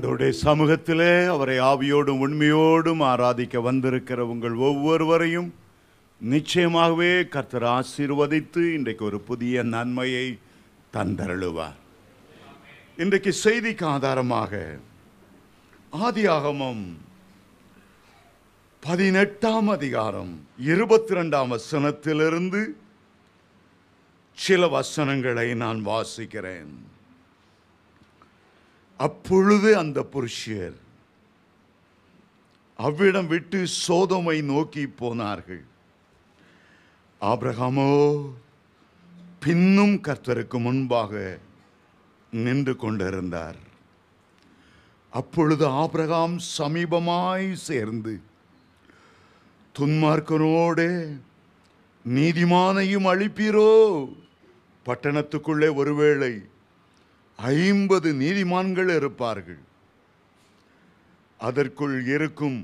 ஆண்டோடைய சமூகத்திலே அவரை ஆவியோடும் உண்மையோடும் ஆராதிக்க வந்திருக்கிற உங்கள் ஒவ்வொருவரையும் நிச்சயமாகவே கர்த்தர் ஆசீர்வதித்து இன்றைக்கு ஒரு புதிய நன்மையை தந்தருளுவார் இன்றைக்கு செய்திக்கு ஆதாரமாக ஆதியாகமம் பதினெட்டாம் அதிகாரம் இருபத்தி ரெண்டாம் வசனத்திலிருந்து சில வசனங்களை நான் வாசிக்கிறேன் அப்பொழுது அந்த புருஷர் அவ்விடம் விட்டு சோதமை நோக்கி போனார்கள் ஆபிரகாமோ பின்னும் கர்த்தருக்கு முன்பாக நின்று கொண்டிருந்தார் அப்பொழுது ஆப்ரகாம் சமீபமாய் சேர்ந்து துன்மார்க்கனோடு நீதிமானையும் அழிப்பீரோ பட்டணத்துக்குள்ளே ஒருவேளை ஐம்பது நீதிமான்கள் இருப்பார்கள் அதற்குள் இருக்கும்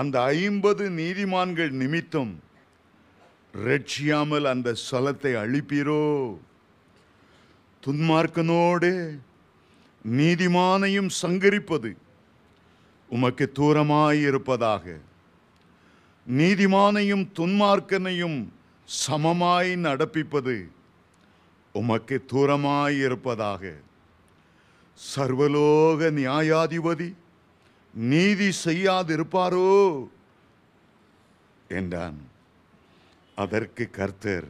அந்த ஐம்பது நீதிமான்கள் நிமித்தம் ரட்சியாமல் அந்த ஸ்தலத்தை அழிப்பீரோ துன்மார்க்கனோடு நீதிமானையும் சங்கரிப்பது உமக்கு தூரமாயிருப்பதாக நீதிமானையும் துன்மார்க்கனையும் சமமாய் நடப்பிப்பது உமக்கு தூரமாயிருப்பதாக சர்வலோக நியாயாதிபதி நீதி செய்யாதிருப்பாரோ என்றான் அதற்கு கர்த்தர்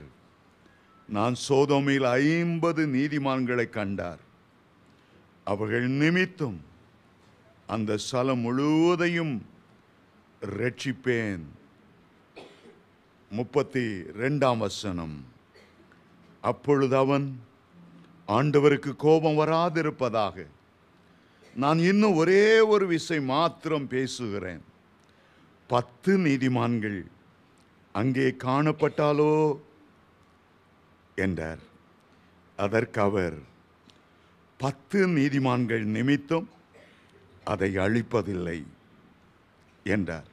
நான் சோதோமையில் ஐம்பது நீதிமான்களை கண்டார் அவர்கள் நிமித்தம் அந்த சலம் முழுவதையும் ரட்சிப்பேன் முப்பத்தி ரெண்டாம் வசனம் அப்பொழுது அவன் ஆண்டவருக்கு கோபம் வராதிருப்பதாக நான் இன்னும் ஒரே ஒரு விசை மாத்திரம் பேசுகிறேன் பத்து நீதிமான்கள் அங்கே காணப்பட்டாலோ என்றார் அதற்கு அவர் பத்து நீதிமான்கள் நிமித்தம் அதை அழிப்பதில்லை என்றார்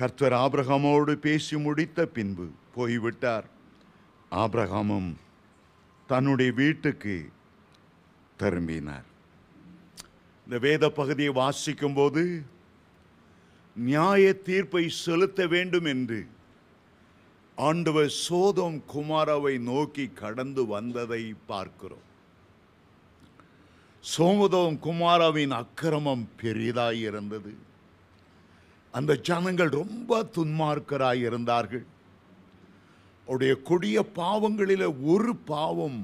கர்த்தர் ஆபிரகமோடு பேசி முடித்த பின்பு போய்விட்டார் ஆப்ரஹாமும் தன்னுடைய வீட்டுக்கு திரும்பினார் இந்த வேத பகுதியை வாசிக்கும்போது நியாய தீர்ப்பை செலுத்த வேண்டும் என்று ஆண்டவர் சோதம் குமாராவை நோக்கி கடந்து வந்ததை பார்க்கிறோம் சோமதோம் குமாராவின் அக்கிரமம் பெரிதாய் இருந்தது அந்த ஜனங்கள் ரொம்ப துன்மார்க்கராய் இருந்தார்கள் உடைய கொடிய பாவங்களில் ஒரு பாவம்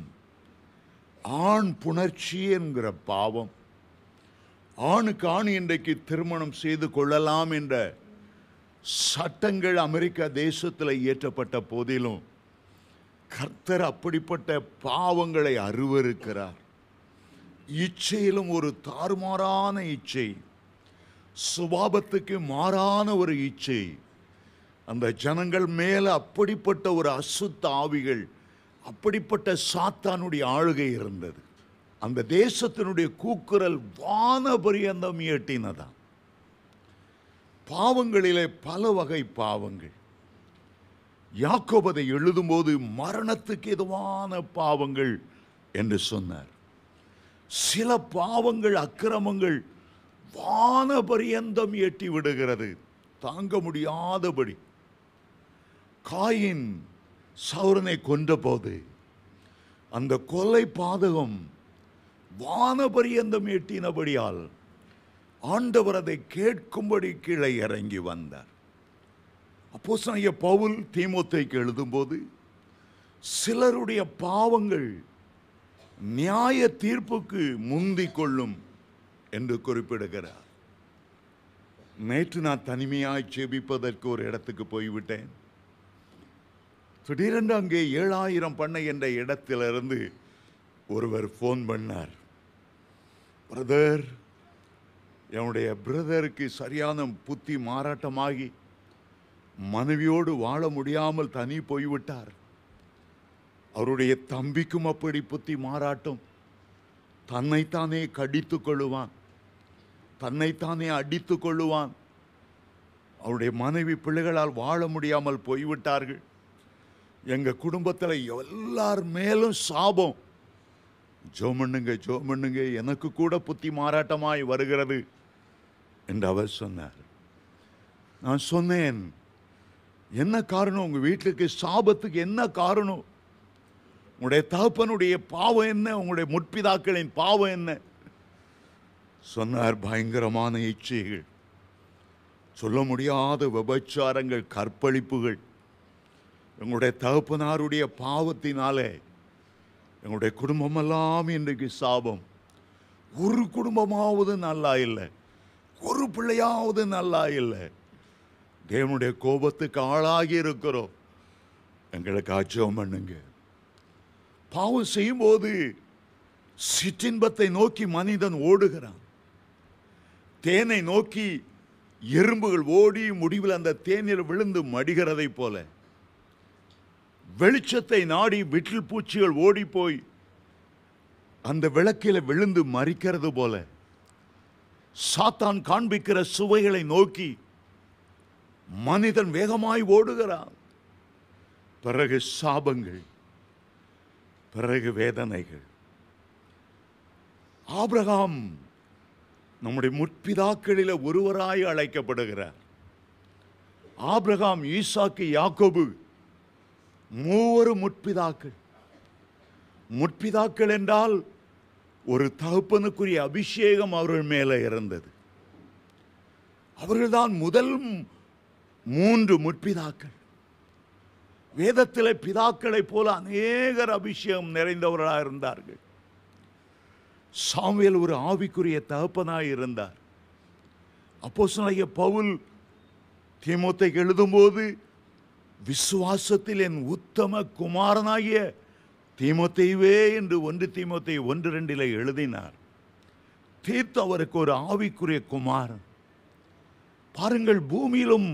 ஆண் புணர்ச்சி என்கிற பாவம் ஆணுக்கு ஆண் இன்றைக்கு திருமணம் செய்து கொள்ளலாம் என்ற சட்டங்கள் அமெரிக்கா தேசத்தில் இயற்றப்பட்ட போதிலும் கர்த்தர் அப்படிப்பட்ட பாவங்களை அருவருக்கிறார் இச்சையிலும் ஒரு தாறுமாறான இச்சை சுபாபத்துக்கு மாறான ஒரு இச்சை அந்த ஜனங்கள் மேலே அப்படிப்பட்ட ஒரு அசுத்த ஆவிகள் அப்படிப்பட்ட சாத்தானுடைய ஆளுகை இருந்தது அந்த தேசத்தினுடைய கூக்குரல் வான பரியந்தம் இயட்டினதான் பாவங்களிலே பல வகை பாவங்கள் யாக்கோபதை எழுதும்போது மரணத்துக்கு எதுவான பாவங்கள் என்று சொன்னார் சில பாவங்கள் அக்கிரமங்கள் வான பரியந்தம் எட்டி விடுகிறது தாங்க முடியாதபடி காயின் சௌரனை கொன்றபோது அந்த கொலை பாதகம் வானபரியந்தம் எட்டினபடியால் ஆண்டவர் அதை கேட்கும்படி கீழே இறங்கி வந்தார் அப்போ சனைய பவுல் தீமுத்தைக்கு எழுதும்போது சிலருடைய பாவங்கள் நியாய தீர்ப்புக்கு முந்தி கொள்ளும் என்று குறிப்பிடுகிறார் நேற்று நான் தனிமையாய் செபிப்பதற்கு ஒரு இடத்துக்கு போய்விட்டேன் திடீரென்று அங்கே ஏழாயிரம் பண்ணை என்ற இடத்திலிருந்து ஒருவர் ஃபோன் பண்ணார் பிரதர் என்னுடைய பிரதருக்கு சரியான புத்தி மாறாட்டமாகி மனைவியோடு வாழ முடியாமல் தனி போய்விட்டார் அவருடைய தம்பிக்கும் அப்படி புத்தி மாறாட்டம் தன்னைத்தானே கடித்து கொள்ளுவான் தன்னைத்தானே அடித்து கொள்ளுவான் அவருடைய மனைவி பிள்ளைகளால் வாழ முடியாமல் போய்விட்டார்கள் எங்கள் குடும்பத்தில் எல்லார் மேலும் சாபம் ஜோ பண்ணுங்க ஜோ பண்ணுங்க எனக்கு கூட புத்தி மாறாட்டமாய் வருகிறது என்று அவர் சொன்னார் நான் சொன்னேன் என்ன காரணம் உங்கள் வீட்டுக்கு சாபத்துக்கு என்ன காரணம் உங்களுடைய தகப்பனுடைய பாவம் என்ன உங்களுடைய முற்பிதாக்களின் பாவம் என்ன சொன்னார் பயங்கரமான இச்சைகள் சொல்ல முடியாத விபச்சாரங்கள் கற்பழிப்புகள் எங்களுடைய தகப்பனாருடைய பாவத்தினாலே எங்களுடைய குடும்பமெல்லாம் இன்றைக்கு சாபம் ஒரு குடும்பமாவது நல்லா இல்லை ஒரு பிள்ளையாவது நல்லா இல்லை தேவனுடைய கோபத்துக்கு ஆளாகி இருக்கிறோம் எங்களுக்கு ஆச்சரியம் பண்ணுங்க பாவம் செய்யும்போது சிற்றின்பத்தை நோக்கி மனிதன் ஓடுகிறான் தேனை நோக்கி எறும்புகள் ஓடி முடிவில் அந்த தேனில் விழுந்து மடிகிறதை போல வெளிச்சத்தை நாடி விட்டில் பூச்சிகள் ஓடிப்போய் அந்த விளக்கில் விழுந்து மறிக்கிறது போல சாத்தான் காண்பிக்கிற சுவைகளை நோக்கி மனிதன் வேகமாய் ஓடுகிறான் பிறகு சாபங்கள் பிறகு வேதனைகள் ஆபிரகாம் நம்முடைய முற்பிதாக்களில் ஒருவராய் அழைக்கப்படுகிறார் ஆபிரகாம் ஈசாக்கு யாக்கோபு மூவரும் முற்பிதாக்கள் முற்பிதாக்கள் என்றால் ஒரு தகுப்பனுக்குரிய அபிஷேகம் அவர்கள் மேலே இருந்தது அவர்கள்தான் முதல் மூன்று முற்பிதாக்கள் வேதத்தில் பிதாக்களைப் போல அநேகர் அபிஷேகம் நிறைந்தவர்களாக இருந்தார்கள் சாமியல் ஒரு ஆவிக்குரிய தகப்பனாக இருந்தார் அப்போ சொன்ன பவுல் திமுத்தை எழுதும்போது விசுவாசத்தில் என் உத்தம குமாரனாகிய தீமத்தைவே என்று ஒன்று தீமத்தை ஒன்று ரெண்டில் எழுதினார் தீர்த்து அவருக்கு ஒரு ஆவிக்குரிய குமாரன் பாருங்கள் பூமியிலும்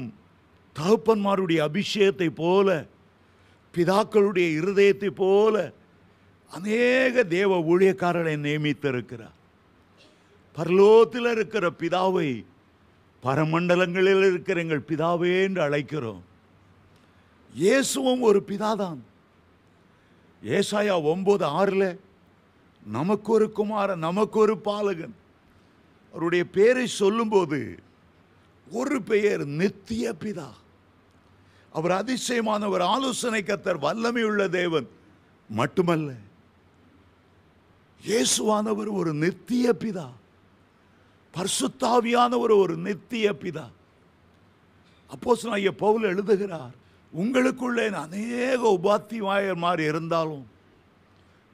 தகப்பன்மாருடைய அபிஷேகத்தை போல பிதாக்களுடைய இருதயத்தை போல அநேக தேவ ஊழியக்காரர்களை நியமித்திருக்கிறார் பரலோத்தில் இருக்கிற பிதாவை பரமண்டலங்களில் இருக்கிற எங்கள் பிதாவே என்று அழைக்கிறோம் இயேசுவும் ஒரு பிதாதான் ஏசாயா ஒன்பது ஆறில் நமக்கு ஒரு குமாரன் நமக்கு ஒரு பாலகன் அவருடைய பேரை சொல்லும்போது ஒரு பெயர் நித்திய பிதா அவர் அதிசயமானவர் ஆலோசனை கத்தர் வல்லமை உள்ள தேவன் மட்டுமல்ல இயேசுவானவர் ஒரு நித்திய பிதா பர்சுத்தாவியானவர் ஒரு நித்திய பிதா அப்போஸ் நான் பவுல் எழுதுகிறார் உங்களுக்குள்ளே அநேக உபாத்தியாயர் மாதிரி இருந்தாலும்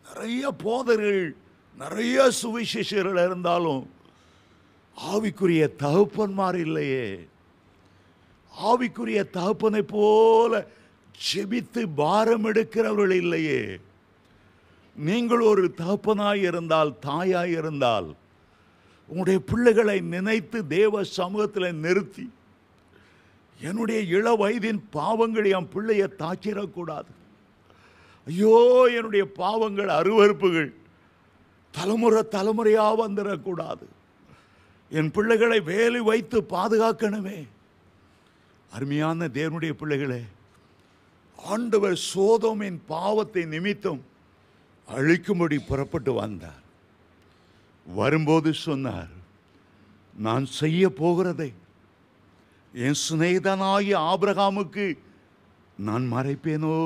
நிறைய போதர்கள் நிறைய சுவிசேஷர்கள் இருந்தாலும் ஆவிக்குரிய மாதிரி இல்லையே ஆவிக்குரிய தகப்பனை போல செபித்து பாரம் எடுக்கிறவர்கள் இல்லையே நீங்கள் ஒரு தகப்பனாய் இருந்தால் தாயாய் இருந்தால் உங்களுடைய பிள்ளைகளை நினைத்து தேவ சமூகத்தில் நிறுத்தி என்னுடைய இள வயதின் பாவங்கள் என் பிள்ளையை தாக்கிடக்கூடாது ஐயோ என்னுடைய பாவங்கள் அருவறுப்புகள் தலைமுறை தலைமுறையாக வந்துடக்கூடாது என் பிள்ளைகளை வேலை வைத்து பாதுகாக்கணுமே அருமையான தேவனுடைய பிள்ளைகளே ஆண்டவர் சோதோமின் பாவத்தை நிமித்தம் அழிக்கும்படி புறப்பட்டு வந்தார் வரும்போது சொன்னார் நான் செய்ய போகிறதை என் சிநேகிதனாகி ஆபிரகாமுக்கு நான் மறைப்பேனோ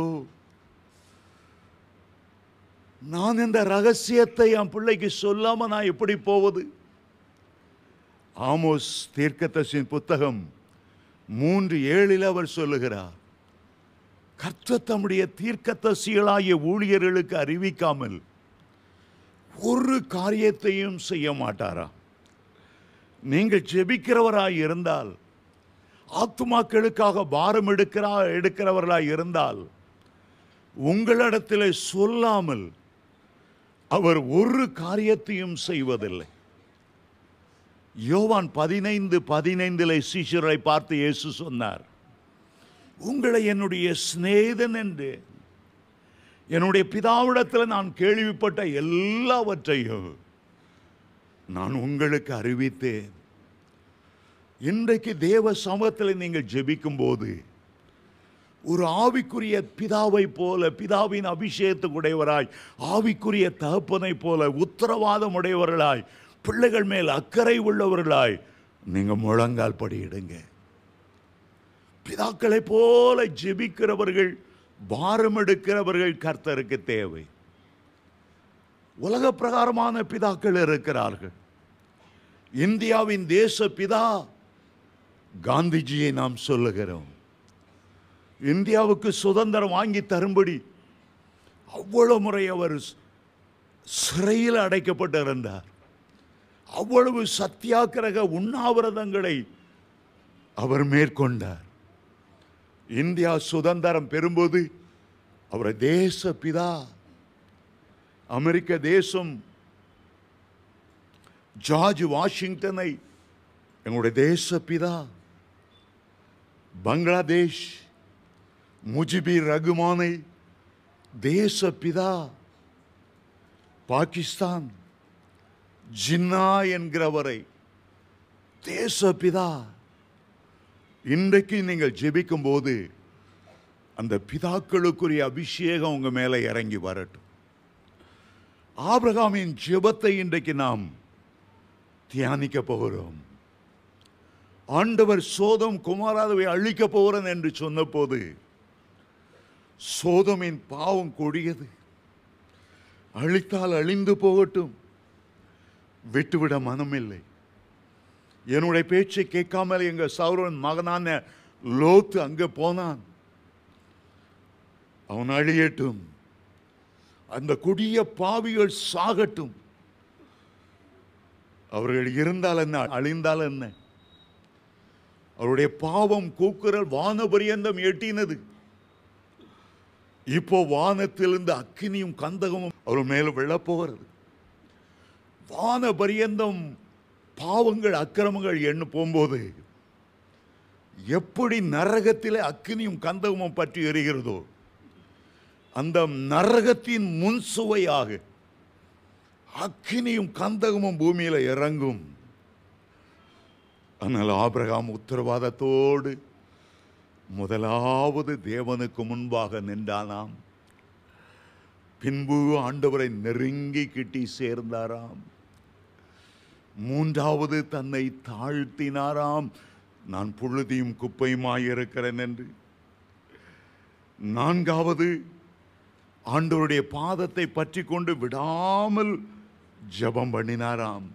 நான் இந்த ரகசியத்தை என் பிள்ளைக்கு சொல்லாமல் நான் எப்படி போவது ஆமோஸ் தீர்க்கத்தின் புத்தகம் மூன்று ஏழில் அவர் சொல்லுகிறார் கர்த்த தம்முடைய தீர்க்கத்தசிகளாகிய ஊழியர்களுக்கு அறிவிக்காமல் ஒரு காரியத்தையும் செய்ய மாட்டாரா நீங்கள் ஜெபிக்கிறவராய் இருந்தால் ஆத்துமாக்களுக்காக பாரம் எடுக்கிறா எடுக்கிறவர்களாக இருந்தால் உங்களிடத்தில் சொல்லாமல் அவர் ஒரு காரியத்தையும் செய்வதில்லை யோவான் பதினைந்து பதினைந்தில் சீஷரை பார்த்து இயேசு சொன்னார் உங்களை என்னுடைய சிநேதன் என்று என்னுடைய பிதாவிடத்தில் நான் கேள்விப்பட்ட எல்லாவற்றையும் நான் உங்களுக்கு அறிவித்தேன் இன்றைக்கு தேவ சமூகத்தில் நீங்கள் ஜெபிக்கும் போது ஒரு ஆவிக்குரிய பிதாவை போல பிதாவின் அபிஷேகத்துக்குடையவராய் ஆவிக்குரிய தகப்பனை போல உத்தரவாதம் உடையவர்களாய் பிள்ளைகள் மேல் அக்கறை உள்ளவர்களாய் நீங்கள் முழங்கால் படியிடுங்க பிதாக்களைப் போல ஜெபிக்கிறவர்கள் பாரம் எடுக்கிறவர்கள் கர்த்தருக்கு தேவை உலக பிரகாரமான பிதாக்கள் இருக்கிறார்கள் இந்தியாவின் தேச பிதா காந்திஜியை நாம் சொல்லுகிறோம் இந்தியாவுக்கு சுதந்திரம் வாங்கி தரும்படி அவ்வளோ முறை அவர் சிறையில் அடைக்கப்பட்டிருந்தார் அவ்வளவு சத்தியாகிரக உண்ணாவிரதங்களை அவர் மேற்கொண்டார் இந்தியா சுதந்திரம் பெறும்போது அவர் தேச பிதா அமெரிக்க தேசம் ஜார்ஜ் வாஷிங்டனை எங்களுடைய தேச பிதா பங்களாதேஷ் முஜிபிர் ரகுமானை தேச பிதா பாகிஸ்தான் ஜின்னா என்கிறவரை தேச பிதா இன்றைக்கு நீங்கள் ஜெபிக்கும் போது அந்த பிதாக்களுக்குரிய அபிஷேகம் உங்கள் மேலே இறங்கி வரட்டும் ஆப்ரகாமின் ஜெபத்தை இன்றைக்கு நாம் தியானிக்க போகிறோம் ஆண்டவர் சோதம் குமாராதவை அழிக்கப் போகிறேன் என்று சொன்னபோது சோதமின் பாவம் கொடியது அழித்தால் அழிந்து போகட்டும் விட்டுவிட மனமில்லை என்னுடைய பேச்சை கேட்காமல் எங்கள் சௌரவன் மகனான லோத்து அங்கே போனான் அவன் அழியட்டும் அந்த கொடிய பாவிகள் சாகட்டும் அவர்கள் இருந்தால் என்ன அழிந்தால் என்ன அவருடைய பாவம் கூக்குரல் வானபரியந்தம் எட்டினது இப்போ வானத்திலிருந்து அக்கினியும் கந்தகமும் அவர் மேலும் விழப்போகிறது வான பரியந்தம் பாவங்கள் அக்கிரமங்கள் எண்ணு போகும்போது எப்படி நரகத்திலே அக்கினியும் கந்தகமும் பற்றி எறிகிறதோ அந்த நரகத்தின் முன்சுவையாக அக்கினியும் கந்தகமும் பூமியில் இறங்கும் ஆனால் ஆபிரகாம் உத்தரவாதத்தோடு முதலாவது தேவனுக்கு முன்பாக நின்றானாம் பின்பு ஆண்டவரை நெருங்கி கிட்டி சேர்ந்தாராம் மூன்றாவது தன்னை தாழ்த்தினாராம் நான் புழுதியும் குப்பையுமாயிருக்கிறேன் என்று நான்காவது ஆண்டவருடைய பாதத்தை பற்றி கொண்டு விடாமல் ஜபம் பண்ணினாராம்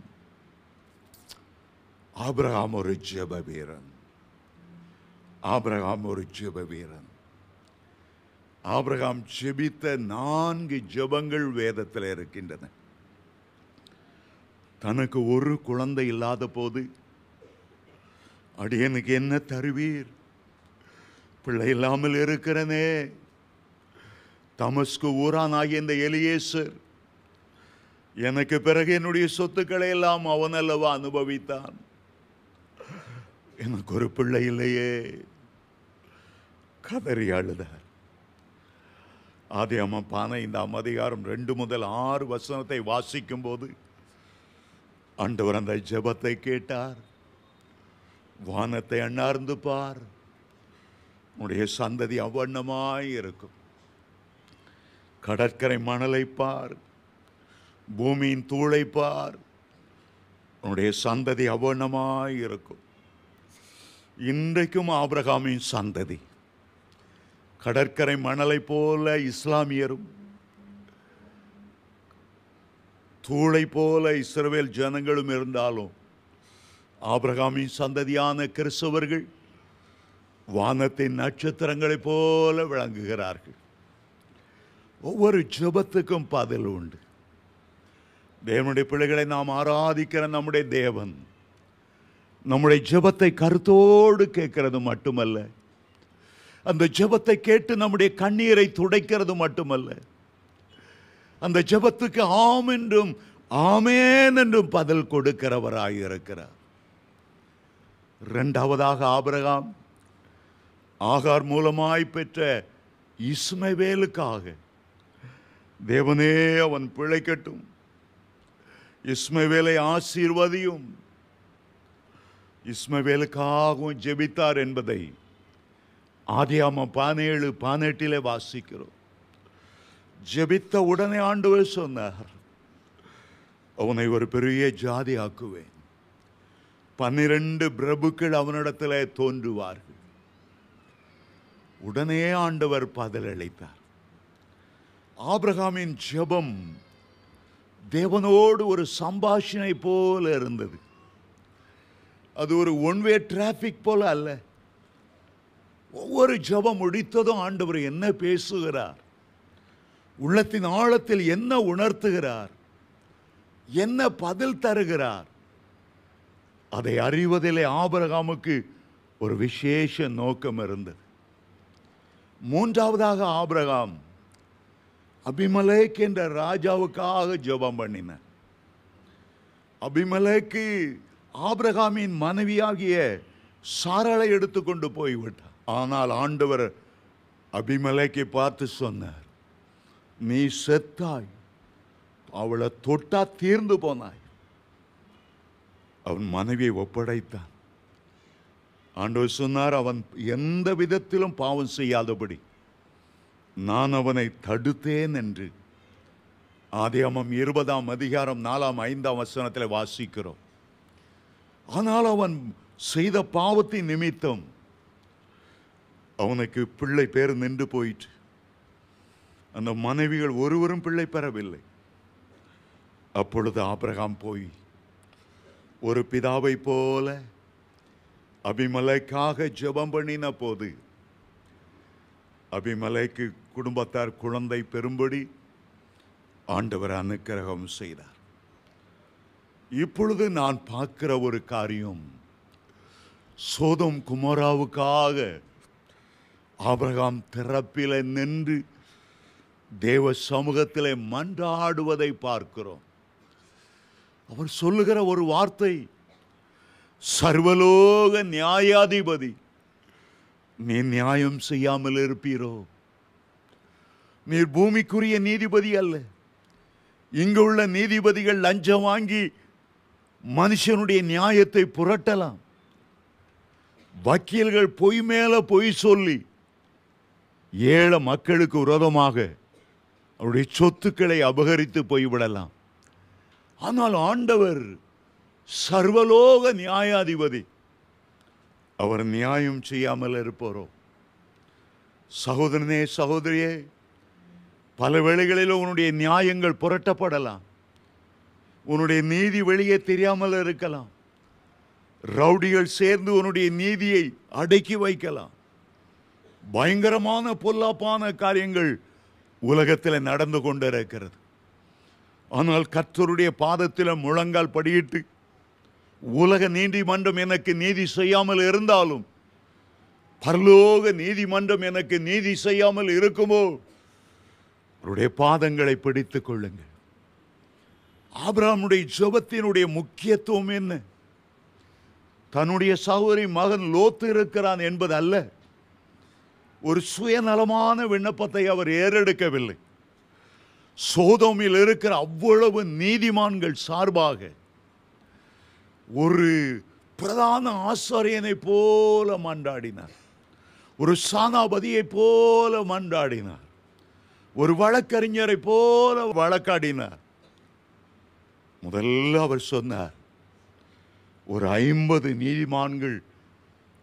ஆபிரகாம் ஒரு ஜப வீரன் ஆபிரகாம் ஒரு ஜப வீரன் ஆபிரகாம் ஜெபித்த நான்கு ஜெபங்கள் வேதத்தில் இருக்கின்றன தனக்கு ஒரு குழந்தை இல்லாத போது அடியனுக்கு என்ன தருவீர் பிள்ளை இல்லாமல் இருக்கிறனே தமஸ்கு ஆகிய இந்த எலியேசர் எனக்கு பிறகு என்னுடைய சொத்துக்களை எல்லாம் அவனல்லவா அனுபவித்தான் எனக்கு ஒரு பிள்ளை இல்லையே கதறி அழுதார் ஆதி பானை இந்த அம்மதிகாரம் ரெண்டு முதல் ஆறு வசனத்தை வாசிக்கும் போது அண்டவர் அந்த ஜெபத்தை கேட்டார் வானத்தை அண்ணார்ந்து பார் உன்னுடைய சந்ததி அவ்வண்ணமாய் இருக்கும் கடற்கரை மணலை பார் பூமியின் தூளை பார் உன்னுடைய சந்ததி அவ்வண்ணமாய் இருக்கும் இன்றைக்கும் ஆபிரகாமின் சந்ததி கடற்கரை மணலை போல இஸ்லாமியரும் தூளை போல இஸ்ரவேல் ஜனங்களும் இருந்தாலும் ஆபிரகாமின் சந்ததியான கிறிஸ்தவர்கள் வானத்தின் நட்சத்திரங்களைப் போல விளங்குகிறார்கள் ஒவ்வொரு ஜபத்துக்கும் பதில் உண்டு தேவனுடைய பிள்ளைகளை நாம் ஆராதிக்கிற நம்முடைய தேவன் நம்முடைய ஜெபத்தை கருத்தோடு கேட்கறது மட்டுமல்ல அந்த ஜெபத்தை கேட்டு நம்முடைய கண்ணீரை துடைக்கிறது மட்டுமல்ல அந்த ஜெபத்துக்கு ஆம் என்றும் ஆமேன் என்றும் பதில் கொடுக்கிறவராக இருக்கிறார் ரெண்டாவதாக ஆபரகாம் ஆகார் மூலமாய் பெற்ற இஸ்மவேலுக்காக தேவனே அவன் பிழைக்கட்டும் இஸ்மவேலை ஆசீர்வதியும் இஸ்மவேலுக்காகவும் ஜெபித்தார் என்பதை ஆதியாம பதினேழு பதினெட்டிலே வாசிக்கிறோம் ஜெபித்த உடனே ஆண்டவர் சொன்னார் அவனை ஒரு பெரிய ஜாதி ஆக்குவேன் பன்னிரண்டு பிரபுக்கள் அவனிடத்தில் தோன்றுவார்கள் உடனே ஆண்டவர் பதிலளித்தார் ஆப்ரஹாமின் ஜெபம் தேவனோடு ஒரு சம்பாஷனை போல இருந்தது அது ஒரு ஒன்வே டிராஃபிக் போல் அல்ல ஒவ்வொரு ஜபம் முடித்ததும் ஆண்டவர் என்ன பேசுகிறார் உள்ளத்தின் ஆழத்தில் என்ன உணர்த்துகிறார் என்ன பதில் தருகிறார் அதை அறிவதிலே ஆபரகாமுக்கு ஒரு விசேஷ நோக்கம் இருந்தது மூன்றாவதாக ஆபரகாம் அபிமலேக் என்ற ராஜாவுக்காக ஜபம் பண்ணின அபிமலேக்கு ஆபிரகாமின் மனைவியாகிய சாரலை எடுத்துக்கொண்டு போய்விட்டார் ஆனால் ஆண்டவர் அபிமலைக்கு பார்த்து சொன்னார் நீ செத்தாய் அவளை தொட்டா தீர்ந்து போனாய் அவன் மனைவியை ஒப்படைத்தான் ஆண்டவர் சொன்னார் அவன் எந்த விதத்திலும் பாவம் செய்யாதபடி நான் அவனை தடுத்தேன் என்று ஆதியாமம் இருபதாம் அதிகாரம் நாலாம் ஐந்தாம் வசனத்தில் வாசிக்கிறோம் ஆனால் அவன் செய்த பாவத்தை நிமித்தம் அவனுக்கு பிள்ளை பேர் நின்று போயிட்டு அந்த மனைவிகள் ஒருவரும் பிள்ளை பெறவில்லை அப்பொழுது ஆபிரகாம் போய் ஒரு பிதாவை போல அபிமலைக்காக ஜெபம் பண்ணின போது அபிமலைக்கு குடும்பத்தார் குழந்தை பெறும்படி ஆண்டவர் அனுக்கிரகம் செய்தார் இப்பொழுது நான் பார்க்கிற ஒரு காரியம் சோதம் குமராவுக்காக ஆபிரகாம் திறப்பில் நின்று தேவ சமூகத்தில் மன்றாடுவதை பார்க்கிறோம் அவர் சொல்லுகிற ஒரு வார்த்தை சர்வலோக நியாயாதிபதி நீ நியாயம் செய்யாமல் இருப்பீரோ நீர் பூமிக்குரிய நீதிபதி அல்ல இங்குள்ள நீதிபதிகள் லஞ்சம் வாங்கி மனுஷனுடைய நியாயத்தை புரட்டலாம் வக்கீல்கள் பொய் மேலே பொய் சொல்லி ஏழை மக்களுக்கு விரோதமாக அவருடைய சொத்துக்களை அபகரித்து போய்விடலாம் ஆனால் ஆண்டவர் சர்வலோக நியாயாதிபதி அவர் நியாயம் செய்யாமல் இருப்போரோ சகோதரனே சகோதரியே பல வேளைகளிலும் உன்னுடைய நியாயங்கள் புரட்டப்படலாம் உன்னுடைய நீதி வெளியே தெரியாமல் இருக்கலாம் ரவுடிகள் சேர்ந்து உன்னுடைய நீதியை அடக்கி வைக்கலாம் பயங்கரமான பொல்லாப்பான காரியங்கள் உலகத்தில் நடந்து கொண்டிருக்கிறது ஆனால் கர்த்தருடைய பாதத்தில் முழங்கால் படியிட்டு உலக நீதிமன்றம் எனக்கு நீதி செய்யாமல் இருந்தாலும் பரலோக நீதிமன்றம் எனக்கு நீதி செய்யாமல் இருக்குமோ அவருடைய பாதங்களை பிடித்து கொள்ளுங்கள் ஆபிரகாமுடைய ஜபத்தினுடைய முக்கியத்துவம் என்ன தன்னுடைய சகோதரி மகன் லோத்து இருக்கிறான் என்பது அல்ல ஒரு சுயநலமான விண்ணப்பத்தை அவர் ஏறெடுக்கவில்லை சோதோமில் இருக்கிற அவ்வளவு நீதிமான்கள் சார்பாக ஒரு பிரதான ஆசாரியனை போல மன்றாடினார் ஒரு சானாபதியை போல மன்றாடினார் ஒரு வழக்கறிஞரை போல வழக்காடினார் முதல்ல அவர் சொன்னார் ஒரு ஐம்பது நீதிமான்கள்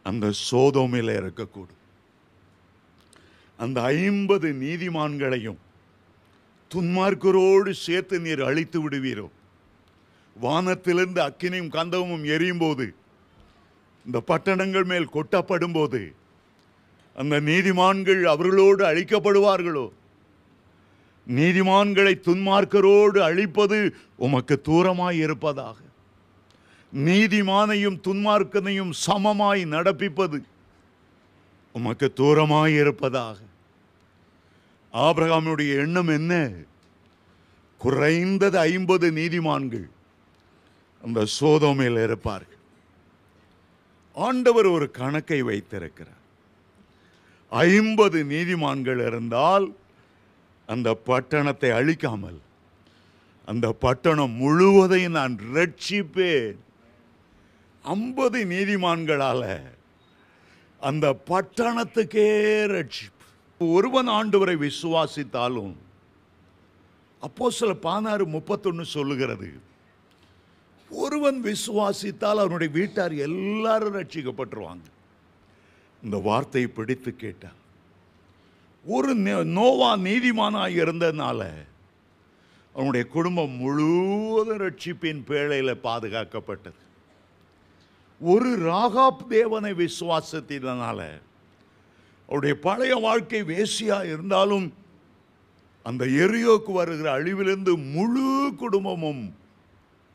அந்த சோதோமையில் இருக்கக்கூடும் அந்த ஐம்பது நீதிமான்களையும் துன்மார்க்கரோடு சேர்த்து நீர் அழித்து விடுவீரோ வானத்திலிருந்து அக்கினியும் கந்தவமும் எரியும் போது இந்த பட்டணங்கள் மேல் கொட்டப்படும் போது அந்த நீதிமான்கள் அவர்களோடு அழிக்கப்படுவார்களோ நீதிமான்களை துன்மார்க்கரோடு அழிப்பது உமக்கு தூரமாய் இருப்பதாக நீதிமானையும் துன்மார்க்கனையும் சமமாய் நடப்பிப்பது உமக்கு தூரமாய் இருப்பதாக ஆபிரகாமுடைய எண்ணம் என்ன குறைந்தது ஐம்பது நீதிமான்கள் அந்த சோதோமையில் இருப்பார்கள் ஆண்டவர் ஒரு கணக்கை வைத்திருக்கிறார் ஐம்பது நீதிமான்கள் இருந்தால் அந்த பட்டணத்தை அழிக்காமல் அந்த பட்டணம் முழுவதையும் நான் ரட்சிப்பேன் ஐம்பது நீதிமான்களால் அந்த பட்டணத்துக்கே ரட்சிப்பு ஒருவன் வரை விசுவாசித்தாலும் அப்போ சில பதினாறு முப்பத்தொன்று சொல்லுகிறது ஒருவன் விசுவாசித்தால் அவனுடைய வீட்டார் எல்லாரும் ரட்சிக்கப்பட்டுருவாங்க இந்த வார்த்தையை பிடித்து கேட்டான் ஒரு நோவா நீதிமானாக இருந்ததுனால அவனுடைய குடும்பம் முழுவதும் ரட்சிப்பின் பேழையில் பாதுகாக்கப்பட்டது ஒரு ராகாப் தேவனை விசுவாசத்தினால அவருடைய பழைய வாழ்க்கை வேசியாக இருந்தாலும் அந்த எரியோக்கு வருகிற அழிவிலிருந்து முழு குடும்பமும்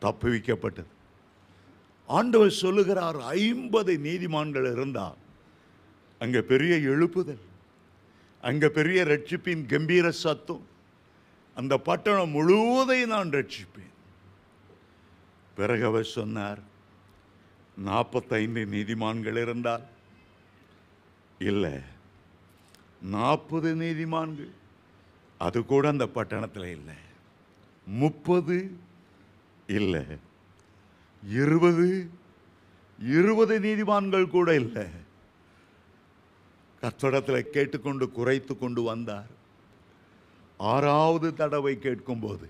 தப்புவிக்கப்பட்டது வைக்கப்பட்டது ஆண்டவர் சொல்லுகிறார் ஐம்பது நீதிமான்கள் இருந்தால் அங்கே பெரிய எழுப்புதல் அங்கே பெரிய ரட்சிப்பின் கம்பீர சத்தம் அந்த பட்டணம் முழுவதையும் நான் ரட்சிப்பேன் பிறகு அவர் சொன்னார் நாற்பத்தைந்து நீதிமான்கள் இருந்தால் இல்லை நாற்பது நீதிமான்கள் அது கூட அந்த பட்டணத்தில் இல்லை முப்பது இல்லை இருபது இருபது நீதிமான்கள் கூட இல்லை கத்தடத்தில் கேட்டுக்கொண்டு குறைத்து கொண்டு வந்தார் ஆறாவது தடவை கேட்கும்போது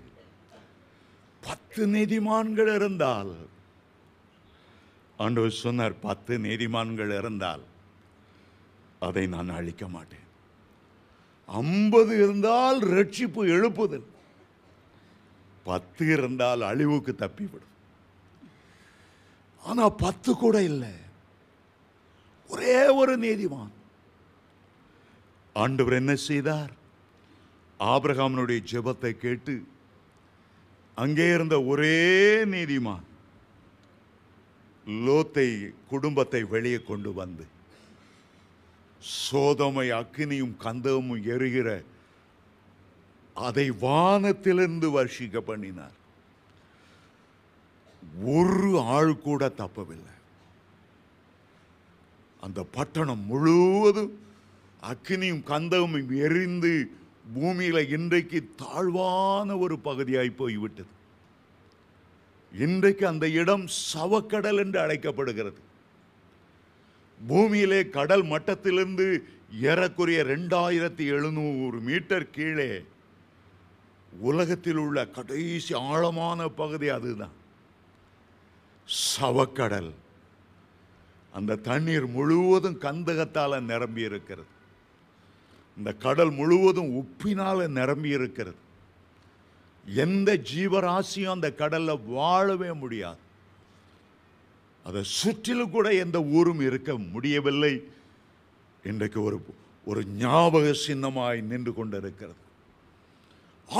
பத்து நீதிமான்கள் இருந்தால் ஆண்டவர் சொன்னார் பத்து நீதிமான்கள் இருந்தால் அதை நான் அழிக்க மாட்டேன் ஐம்பது இருந்தால் ரட்சிப்பு எழுப்புதல் பத்து இருந்தால் அழிவுக்கு தப்பிவிடும் ஆனால் பத்து கூட இல்லை ஒரே ஒரு நீதிமான் ஆண்டவர் என்ன செய்தார் ஆபிரகாமனுடைய ஜெபத்தை கேட்டு அங்கே இருந்த ஒரே நீதிமான் லோத்தை குடும்பத்தை வெளியே கொண்டு வந்து சோதமை அக்னியும் கந்தமும் எரிகிற அதை வானத்திலிருந்து வர்ஷிக்க பண்ணினார் ஒரு ஆள் கூட தப்பவில்லை அந்த பட்டணம் முழுவதும் அக்னியும் கந்தவும் எரிந்து பூமியில் இன்றைக்கு தாழ்வான ஒரு பகுதியாய் போய்விட்டது இன்றைக்கு அந்த இடம் சவக்கடல் என்று அழைக்கப்படுகிறது பூமியிலே கடல் மட்டத்திலிருந்து ஏறக்குறைய ரெண்டாயிரத்தி எழுநூறு மீட்டர் கீழே உலகத்தில் உள்ள கடைசி ஆழமான பகுதி அதுதான் சவக்கடல் அந்த தண்ணீர் முழுவதும் கந்தகத்தால் நிரம்பி இருக்கிறது இந்த கடல் முழுவதும் உப்பினால் நிரம்பி இருக்கிறது எந்த ஜீவராசியும் அந்த கடலில் வாழவே முடியாது அதை சுற்றிலும் கூட எந்த ஊரும் இருக்க முடியவில்லை இன்றைக்கு ஒரு ஒரு ஞாபக சின்னமாய் நின்று கொண்டிருக்கிறது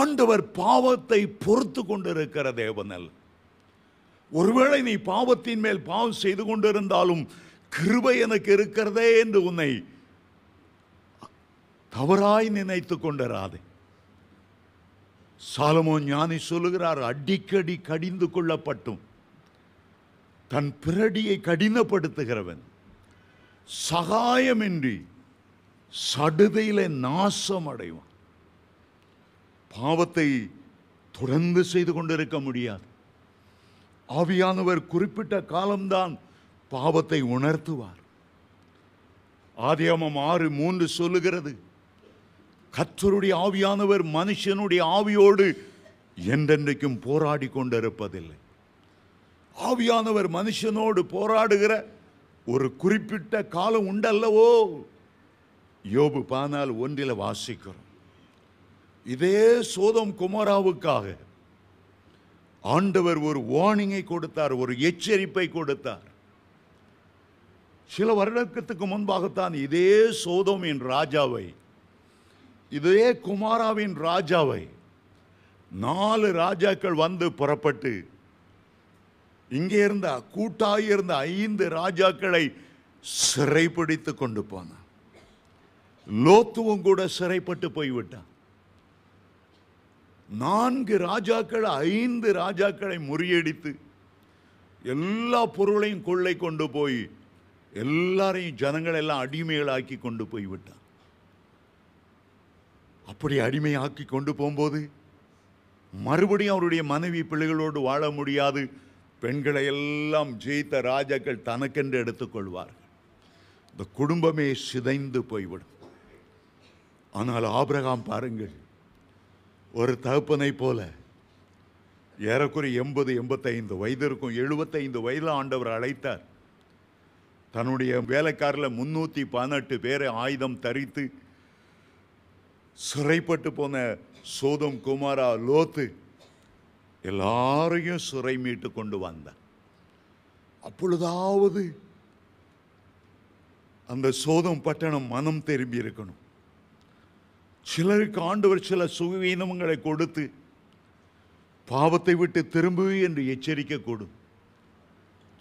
ஆண்டவர் பாவத்தை பொறுத்து கொண்டிருக்கிற தேவனல் ஒருவேளை நீ பாவத்தின் மேல் பாவம் செய்து கொண்டிருந்தாலும் கிருபை எனக்கு இருக்கிறதே என்று உன்னை தவறாய் நினைத்து கொண்டராதே சாலமோ ஞானி சொல்லுகிறார் அடிக்கடி கடிந்து கொள்ளப்பட்டும் தன் பிரடியை கடினப்படுத்துகிறவன் சகாயமின்றி சடுதையில நாசம் அடைவான் பாவத்தை தொடர்ந்து செய்து கொண்டிருக்க முடியாது ஆவியானவர் குறிப்பிட்ட காலம்தான் பாவத்தை உணர்த்துவார் ஆதியாமம் ஆறு மூன்று சொல்லுகிறது கத்தருடைய ஆவியானவர் மனுஷனுடைய ஆவியோடு என்றென்றைக்கும் போராடி கொண்டிருப்பதில்லை ஆவியானவர் மனுஷனோடு போராடுகிற ஒரு குறிப்பிட்ட காலம் உண்டல்லவோ யோபு பானால் ஒன்றில் வாசிக்கிறோம் இதே சோதம் குமாராவுக்காக ஆண்டவர் ஒரு வார்னிங்கை கொடுத்தார் ஒரு எச்சரிப்பை கொடுத்தார் சில வருடத்துக்கு முன்பாகத்தான் இதே சோதம் என் ராஜாவை இதே குமாராவின் ராஜாவை நாலு ராஜாக்கள் வந்து புறப்பட்டு இங்கே இருந்த கூட்டாகி இருந்த ஐந்து ராஜாக்களை சிறைப்பிடித்து கொண்டு போனான் லோத்துவும் கூட சிறைப்பட்டு போய்விட்டான் நான்கு ராஜாக்கள் ஐந்து ராஜாக்களை முறியடித்து எல்லா பொருளையும் கொள்ளை கொண்டு போய் எல்லாரையும் ஜனங்களெல்லாம் அடிமைகளாக்கி கொண்டு போய்விட்டான் அப்படி அடிமையாக்கி கொண்டு போகும்போது மறுபடியும் அவருடைய மனைவி பிள்ளைகளோடு வாழ முடியாது பெண்களை எல்லாம் ஜெயித்த ராஜாக்கள் தனக்கென்று எடுத்துக்கொள்வார்கள் இந்த குடும்பமே சிதைந்து போய்விடும் ஆனால் ஆபிரகாம் பாருங்கள் ஒரு தகுப்பனை போல ஏறக்குறி எண்பது எண்பத்தைந்து வயது இருக்கும் எழுபத்தைந்து வயதில் ஆண்டவர் அழைத்தார் தன்னுடைய வேலைக்காரில் முன்னூற்றி பதினெட்டு பேரை ஆயுதம் தரித்து சிறைப்பட்டு போன சோதம் குமாரா லோத்து எல்லாரையும் சிறை மீட்டு கொண்டு வந்த அப்பொழுதாவது அந்த சோதம் பட்டணம் மனம் திரும்பி இருக்கணும் சிலருக்கு ஆண்டவர் சில சுகவீனங்களை கொடுத்து பாவத்தை விட்டு திரும்பு என்று எச்சரிக்கக்கூடும்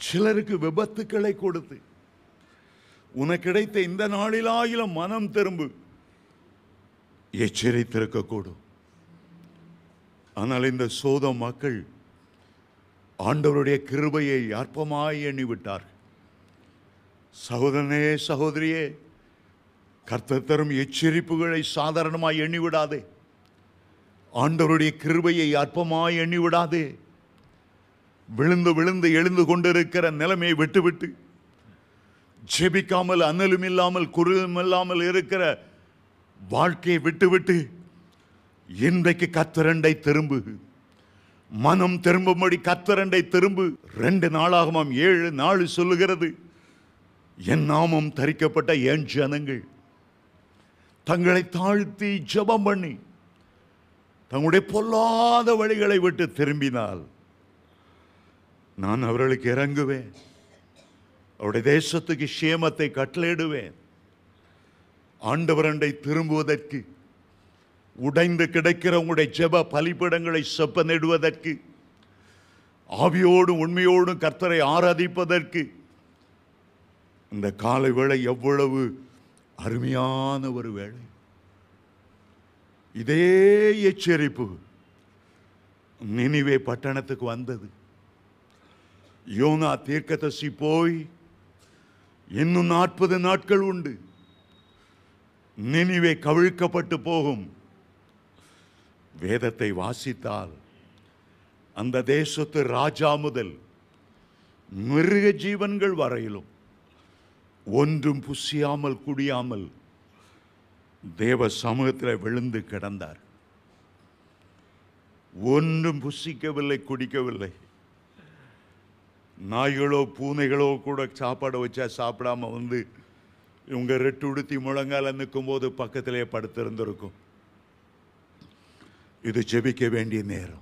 சிலருக்கு விபத்துக்களை கொடுத்து உனக்கு கிடைத்த இந்த நாளிலாயிலும் மனம் திரும்பு எச்சரித்திருக்கக்கூடும் ஆனால் இந்த சோத மக்கள் ஆண்டவருடைய கிருபையை அற்பமாய் எண்ணிவிட்டார் சகோதரனே சகோதரியே கர்த்தர் தரும் எச்சரிப்புகளை சாதாரணமாய் எண்ணிவிடாதே ஆண்டவருடைய கிருபையை அற்பமாய் எண்ணிவிடாதே விழுந்து விழுந்து எழுந்து கொண்டிருக்கிற நிலைமையை விட்டுவிட்டு ஜெபிக்காமல் அனலும் இல்லாமல் குருவும் இல்லாமல் இருக்கிற வாழ்க்கையை விட்டுவிட்டு இன்றைக்கு கத்திரண்டை திரும்பு மனம் திரும்பும்படி கத்திரண்டை திரும்பு ரெண்டு நாளாகமாம் ஏழு நாள் சொல்லுகிறது என் நாமம் தரிக்கப்பட்ட என் ஜனங்கள் தங்களை தாழ்த்தி ஜபம் பண்ணி தங்களுடைய பொல்லாத வழிகளை விட்டு திரும்பினால் நான் அவர்களுக்கு இறங்குவேன் அவருடைய தேசத்துக்கு சேமத்தை கட்டளையிடுவேன் ஆண்டவரண்டை திரும்புவதற்கு உடைந்து கிடைக்கிற உங்களுடைய ஜெப பலிப்பிடங்களை செப்ப நெடுவதற்கு ஆவியோடும் உண்மையோடும் கர்த்தரை ஆராதிப்பதற்கு இந்த காலை வேளை எவ்வளவு அருமையான ஒரு வேளை இதே எச்சரிப்பு நினைவே பட்டணத்துக்கு வந்தது யோனா தீர்க்கதசி போய் இன்னும் நாற்பது நாட்கள் உண்டு நினிவே கவிழ்க்கப்பட்டு போகும் வேதத்தை வாசித்தால் அந்த தேசத்து ராஜா முதல் மிருக ஜீவன்கள் வரையிலும் ஒன்றும் புசியாமல் குடியாமல் தேவ சமூகத்தில் விழுந்து கிடந்தார் ஒன்றும் புசிக்கவில்லை குடிக்கவில்லை நாய்களோ பூனைகளோ கூட சாப்பாடு வச்சா சாப்பிடாம வந்து உங்கள் ரெட்டு உடுத்தி முழங்கால போது பக்கத்திலே படுத்திருந்திருக்கும் இது ஜெபிக்க வேண்டிய நேரம்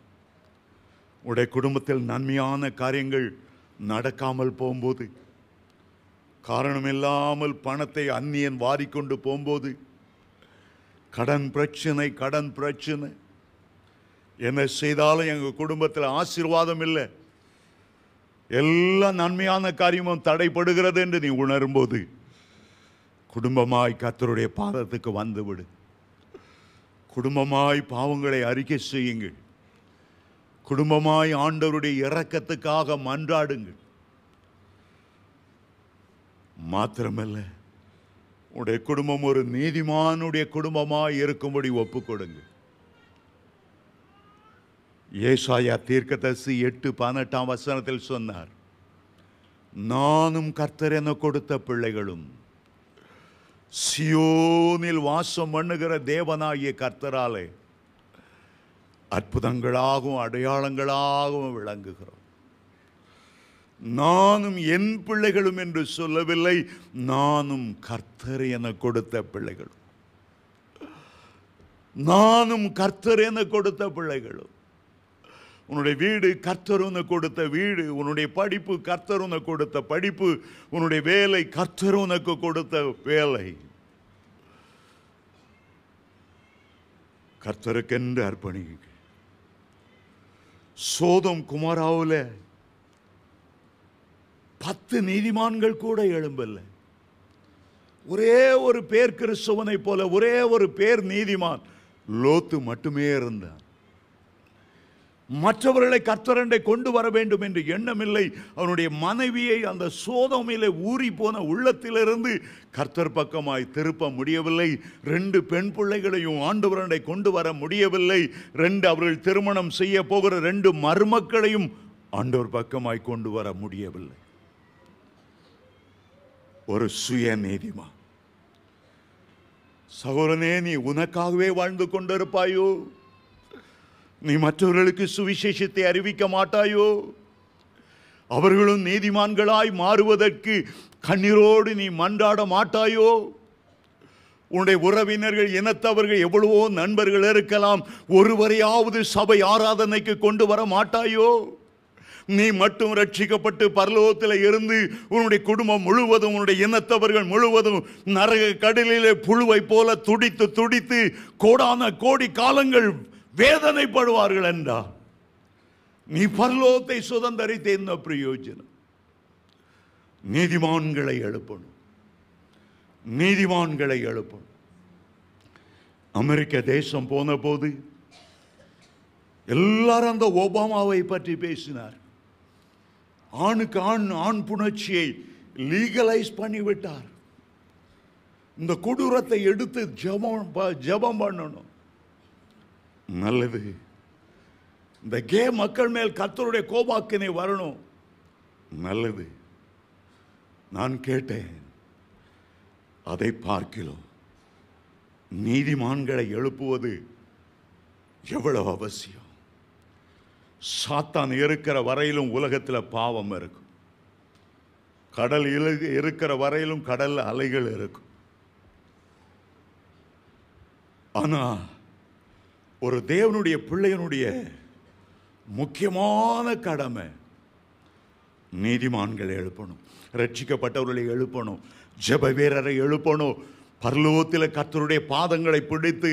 உடைய குடும்பத்தில் நன்மையான காரியங்கள் நடக்காமல் போகும்போது காரணம் இல்லாமல் பணத்தை அந்நியன் வாரிக்கொண்டு போகும்போது கடன் பிரச்சனை கடன் பிரச்சனை என்ன செய்தாலும் எங்கள் குடும்பத்தில் ஆசீர்வாதம் இல்லை எல்லா நன்மையான காரியமும் தடைப்படுகிறது என்று நீ உணரும்போது குடும்பமாய் கத்தருடைய பாதத்துக்கு வந்துவிடு குடும்பமாய் பாவங்களை அறிக்கை செய்யுங்கள் குடும்பமாய் ஆண்டவருடைய இறக்கத்துக்காக மன்றாடுங்கள் மாத்திரமல்ல உடைய குடும்பம் ஒரு நீதிமானுடைய குடும்பமாய் இருக்கும்படி ஒப்பு கொடுங்க ஏசாயா தீர்க்கதரிசி எட்டு பதினெட்டாம் வசனத்தில் சொன்னார் நானும் கர்த்தர் என கொடுத்த பிள்ளைகளும் சியோனில் வாசம் பண்ணுகிற தேவனாகிய கர்த்தராலே அற்புதங்களாகவும் அடையாளங்களாகவும் விளங்குகிறோம் நானும் என் பிள்ளைகளும் என்று சொல்லவில்லை நானும் கர்த்தர் என கொடுத்த பிள்ளைகளும் நானும் கர்த்தர் என கொடுத்த பிள்ளைகளும் உன்னுடைய வீடு கர்த்தருன்னு கொடுத்த வீடு உன்னுடைய படிப்பு கர்த்தர் கொடுத்த படிப்பு உன்னுடைய வேலை கர்த்தருனுக்கு கொடுத்த வேலை கர்த்தருக்கென்று அர்ப்பணிக்கு சோதம் குமாராவில் பத்து நீதிமான்கள் கூட எழும்பல்ல ஒரே ஒரு பேர் கிறிஸ்துவனை போல ஒரே ஒரு பேர் நீதிமான் லோத்து மட்டுமே இருந்தான் மற்றவர்களை கர்த்தரண்டை கொண்டு வர வேண்டும் என்று எண்ணமில்லை அவனுடைய மனைவியை அந்த சோதமையிலே ஊறி போன உள்ளத்திலிருந்து கர்த்தர் பக்கமாய் திருப்ப முடியவில்லை ரெண்டு பெண் பிள்ளைகளையும் ஆண்டவரண்டை கொண்டு வர முடியவில்லை ரெண்டு அவர்கள் திருமணம் செய்ய போகிற ரெண்டு மருமக்களையும் ஆண்டவர் பக்கமாய் கொண்டு வர முடியவில்லை ஒரு சுயநீதிமா சகோதரனே நீ உனக்காகவே வாழ்ந்து கொண்டிருப்பாயோ நீ மற்றவர்களுக்கு சுவிசேஷத்தை அறிவிக்க மாட்டாயோ அவர்களும் நீதிமான்களாய் மாறுவதற்கு கண்ணீரோடு நீ மன்றாட மாட்டாயோ உன்னுடைய உறவினர்கள் இனத்தவர்கள் எவ்வளவோ நண்பர்கள் இருக்கலாம் ஒருவரையாவது சபை ஆராதனைக்கு கொண்டு வர மாட்டாயோ நீ மட்டும் ரட்சிக்கப்பட்டு பரலோகத்தில் இருந்து உன்னுடைய குடும்பம் முழுவதும் உன்னுடைய இனத்தவர்கள் முழுவதும் நரக கடலிலே புழுவை போல துடித்து துடித்து கோடான கோடி காலங்கள் வேதனைப்படுவார்கள் என்றா நீ பரலோகத்தை சுதந்திரித்த என்ன பிரயோஜனம் நீதிமான்களை எழுப்பணும் நீதிமான்களை எழுப்பணும் அமெரிக்க தேசம் போன போது எல்லாரும் அந்த ஒபாமாவை பற்றி பேசினார் ஆணுக்கு ஆண் ஆண் புணர்ச்சியை லீகலைஸ் பண்ணிவிட்டார் இந்த கொடூரத்தை எடுத்து ஜபம் ஜபம் பண்ணணும் நல்லது இந்த கே மக்கள் மேல் கத்தருடைய கோபாக்கினை வரணும் நல்லது நான் கேட்டேன் அதை பார்க்கிறோம் நீதிமான்களை எழுப்புவது எவ்வளவு அவசியம் சாத்தான் இருக்கிற வரையிலும் உலகத்தில் பாவம் இருக்கும் கடல் இலகு இருக்கிற வரையிலும் கடல் அலைகள் இருக்கும் ஆனால் ஒரு தேவனுடைய பிள்ளையனுடைய முக்கியமான கடமை நீதிமான்களை எழுப்பணும் ரட்சிக்கப்பட்டவர்களை எழுப்பணும் ஜப வீரரை எழுப்பணும் பர்லோகத்தில் கத்தருடைய பாதங்களை பிடித்து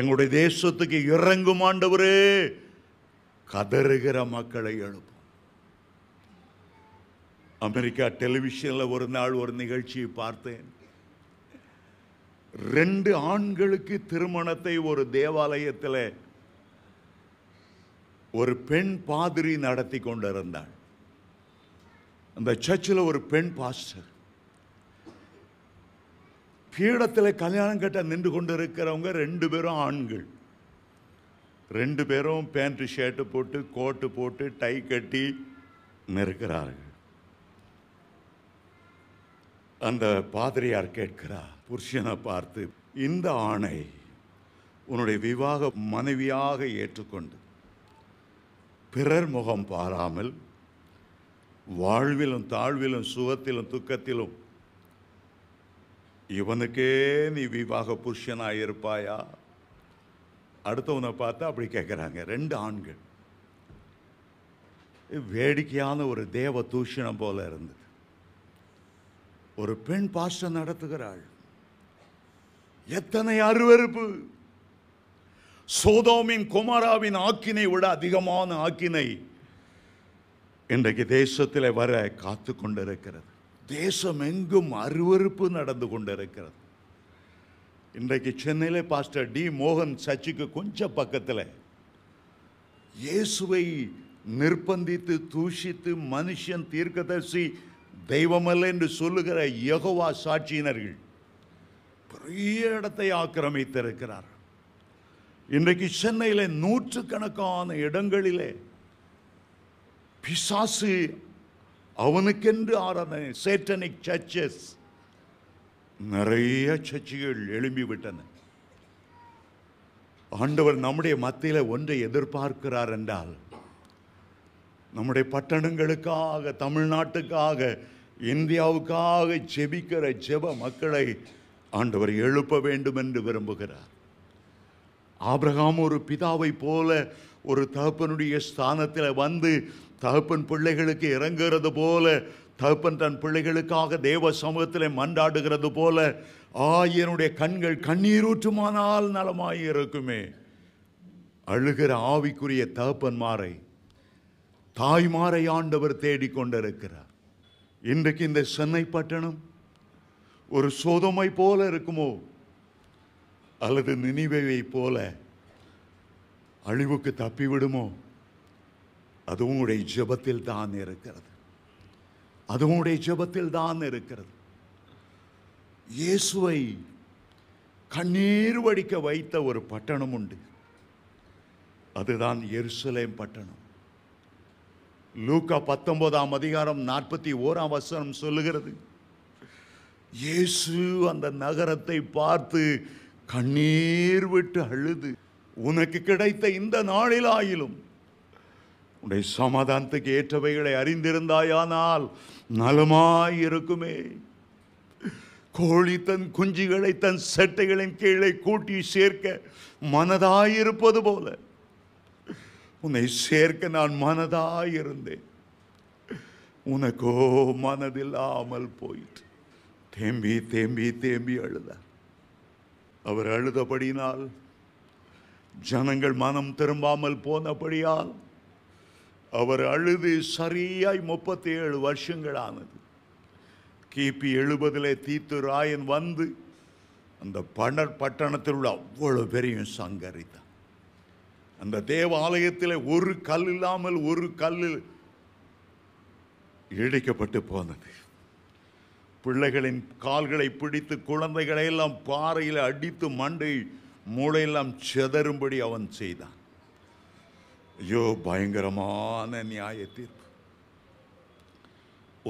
எங்களுடைய தேசத்துக்கு இறங்கும் ஆண்டவரே கதறுகிற மக்களை எழுப்பும் அமெரிக்கா டெலிவிஷனில் ஒரு நாள் ஒரு நிகழ்ச்சியை பார்த்தேன் ரெண்டு ஆண்களுக்கு திருமணத்தை ஒரு தேவாலயத்தில் ஒரு பெண் பாதிரி நடத்தி கொண்டிருந்தாள் அந்த சர்ச்சில் ஒரு பெண் பாஸ்டர் பீடத்தில் கல்யாணம் கட்ட நின்று கொண்டு இருக்கிறவங்க ரெண்டு பேரும் ஆண்கள் ரெண்டு பேரும் பேண்ட் ஷர்ட்டு போட்டு கோட்டு போட்டு டை கட்டி நிற்கிறார்கள் அந்த பாதிரியார் கேட்கிறார் புருஷனை பார்த்து இந்த ஆணை உன்னுடைய விவாக மனைவியாக ஏற்றுக்கொண்டு பிறர் முகம் பாராமல் வாழ்விலும் தாழ்விலும் சுகத்திலும் துக்கத்திலும் இவனுக்கே நீ விவாக புருஷனாக இருப்பாயா அடுத்தவனை பார்த்தா அப்படி கேட்குறாங்க ரெண்டு ஆண்கள் வேடிக்கையான ஒரு தேவ தூஷணம் போல இருந்து ஒரு பெண் பாஸ்டர் நடத்துகிறாள் எத்தனை அருவறுப்பு சோதோமின் குமாராவின் ஆக்கினை விட அதிகமான ஆக்கினை இன்றைக்கு தேசத்தில் வர காத்து கொண்டிருக்கிறது தேசம் எங்கும் அருவறுப்பு நடந்து கொண்டிருக்கிறது இன்றைக்கு சென்னையில் பாஸ்டர் டி மோகன் சச்சிக்கு கொஞ்சம் பக்கத்தில் இயேசுவை நிர்பந்தித்து தூஷித்து மனுஷன் தீர்க்கதர்சி தெய்வமல்ல என்று சொல்லுகிற யகோவா சாட்சியினர்கள் பெரிய இடத்தை ஆக்கிரமித்திருக்கிறார் இன்றைக்கு சென்னையில் நூற்றுக்கணக்கான இடங்களிலே பிசாசு அவனுக்கென்று ஆராதனை சேட்டனிக் சர்ச்சஸ் நிறைய எழும்பி விட்டன ஆண்டவர் நம்முடைய மத்தியில் ஒன்றை எதிர்பார்க்கிறார் என்றால் நம்முடைய பட்டணங்களுக்காக தமிழ்நாட்டுக்காக இந்தியாவுக்காக செபிக்கிற செப மக்களை ஆண்டவர் எழுப்ப வேண்டும் என்று விரும்புகிறார் ஆபிரகாம் ஒரு பிதாவை போல ஒரு தகப்பனுடைய ஸ்தானத்தில் வந்து தகப்பன் பிள்ளைகளுக்கு இறங்குறது போல தகப்பன் தன் பிள்ளைகளுக்காக தேவ சமூகத்தில் மண்டாடுகிறது போல ஆயனுடைய கண்கள் கண்ணீரூற்றுமானால் நலமாயிருக்குமே அழுகிற ஆவிக்குரிய தகப்பன்மாரை தாய்மாரை ஆண்டவர் தேடிக்கொண்டிருக்கிறார் இன்றைக்கு இந்த சென்னை பட்டணம் ஒரு சோதமை போல இருக்குமோ அல்லது நினைவை போல அழிவுக்கு தப்பிவிடுமோ அது உங்களுடைய ஜபத்தில் தான் இருக்கிறது அது உங்களுடைய ஜபத்தில் தான் இருக்கிறது இயேசுவை கண்ணீர் வடிக்க வைத்த ஒரு பட்டணம் உண்டு அதுதான் எருசலேம் பட்டணம் லூக்கா பத்தொன்பதாம் அதிகாரம் நாற்பத்தி ஓராம் வசனம் சொல்லுகிறது இயேசு அந்த நகரத்தை பார்த்து கண்ணீர் விட்டு அழுது உனக்கு கிடைத்த இந்த நாளில் ஆயிலும் உடைய சமாதானத்துக்கு ஏற்றவைகளை அறிந்திருந்தாயானால் நலமாய் இருக்குமே கோழி தன் குஞ்சுகளை தன் செட்டைகளின் கீழே கூட்டி சேர்க்க மனதாயிருப்பது போல உன்னை சேர்க்க நான் மனதாயிருந்தேன் உனக்கோ மனதில்லாமல் போயிட்டு தேம்பி தேம்பி தேம்பி அழுத அவர் அழுதபடினால் ஜனங்கள் மனம் திரும்பாமல் போனபடியால் அவர் அழுது சரியாய் முப்பத்தி ஏழு ஆனது கிபி எழுபதிலே தீத்து ராயன் வந்து அந்த பணர் பட்டணத்தில் உள்ள அவ்வளோ பெரிய சங்கரித்தார் அந்த தேவ ஆலயத்தில் ஒரு கல் இல்லாமல் ஒரு கல்லில் இடிக்கப்பட்டு போனது பிள்ளைகளின் கால்களை பிடித்து குழந்தைகளை எல்லாம் பாறையில் அடித்து மண்டை மூளையெல்லாம் செதறும்படி அவன் செய்தான் ஐயோ பயங்கரமான நியாய தீர்ப்பு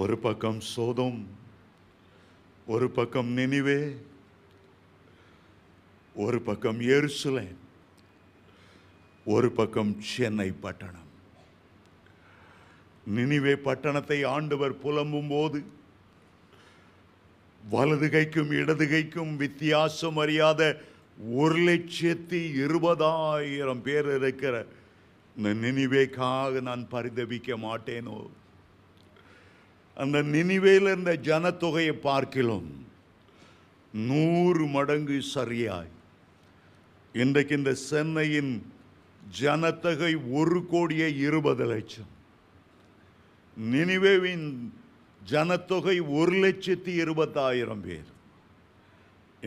ஒரு பக்கம் சோதம் ஒரு பக்கம் நினைவே ஒரு பக்கம் எருசுலேன் ஒரு பக்கம் சென்னை பட்டணம் நினைவே பட்டணத்தை ஆண்டவர் புலம்பும் போது வலது கைக்கும் இடது கைக்கும் வித்தியாசம் அறியாத ஒரு லட்சத்தி இருபதாயிரம் பேர் இருக்கிற இந்த நினைவேக்காக நான் பரிதவிக்க மாட்டேனோ அந்த நினைவேல இருந்த ஜனத்தொகையை பார்க்கலாம் நூறு மடங்கு சரியாய் இன்றைக்கு இந்த சென்னையின் ஜனத்தொகை ஒரு கோடியே இருபது லட்சம் நினைவேவின் ஜனத்தொகை ஒரு லட்சத்தி இருபத்தாயிரம் பேர்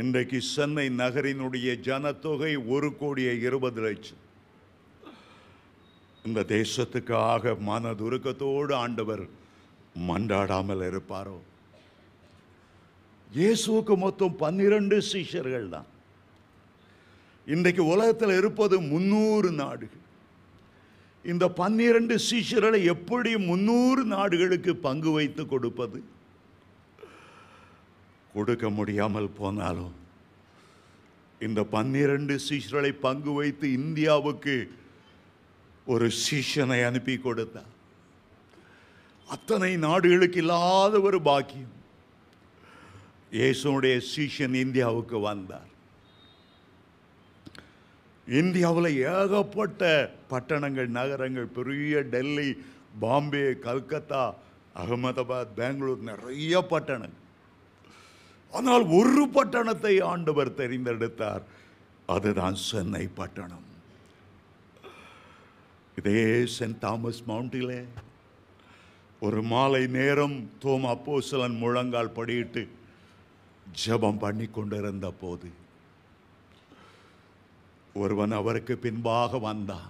இன்றைக்கு சென்னை நகரினுடைய ஜனத்தொகை ஒரு கோடியே இருபது லட்சம் இந்த தேசத்துக்காக மனதுருக்கத்தோடு ஆண்டவர் மண்டாடாமல் இருப்பாரோ இயேசுக்கு மொத்தம் பன்னிரண்டு சீஷர்கள் தான் இன்றைக்கு உலகத்தில் இருப்பது முந்நூறு நாடுகள் இந்த பன்னிரண்டு சீஷர்களை எப்படி முந்நூறு நாடுகளுக்கு பங்கு வைத்து கொடுப்பது கொடுக்க முடியாமல் போனாலும் இந்த பன்னிரண்டு சீஷர்களை பங்கு வைத்து இந்தியாவுக்கு ஒரு சீஷனை அனுப்பி கொடுத்தார் அத்தனை நாடுகளுக்கு இல்லாத ஒரு பாக்கியம் இயேசுடைய சீஷன் இந்தியாவுக்கு வந்தார் இந்தியாவில் ஏகப்பட்ட பட்டணங்கள் நகரங்கள் பெரிய டெல்லி பாம்பே கல்கத்தா அகமதாபாத் பெங்களூர் நிறைய பட்டணங்கள் ஆனால் ஒரு பட்டணத்தை ஆண்டவர் தெரிந்தெடுத்தார் அதுதான் சென்னை பட்டணம் இதே சென்ட் தாமஸ் மவுண்டிலே ஒரு மாலை நேரம் தோம் அப்போசலன் முழங்கால் படியிட்டு ஜபம் பண்ணி கொண்டிருந்த போது ஒருவன் அவருக்கு பின்பாக வந்தான்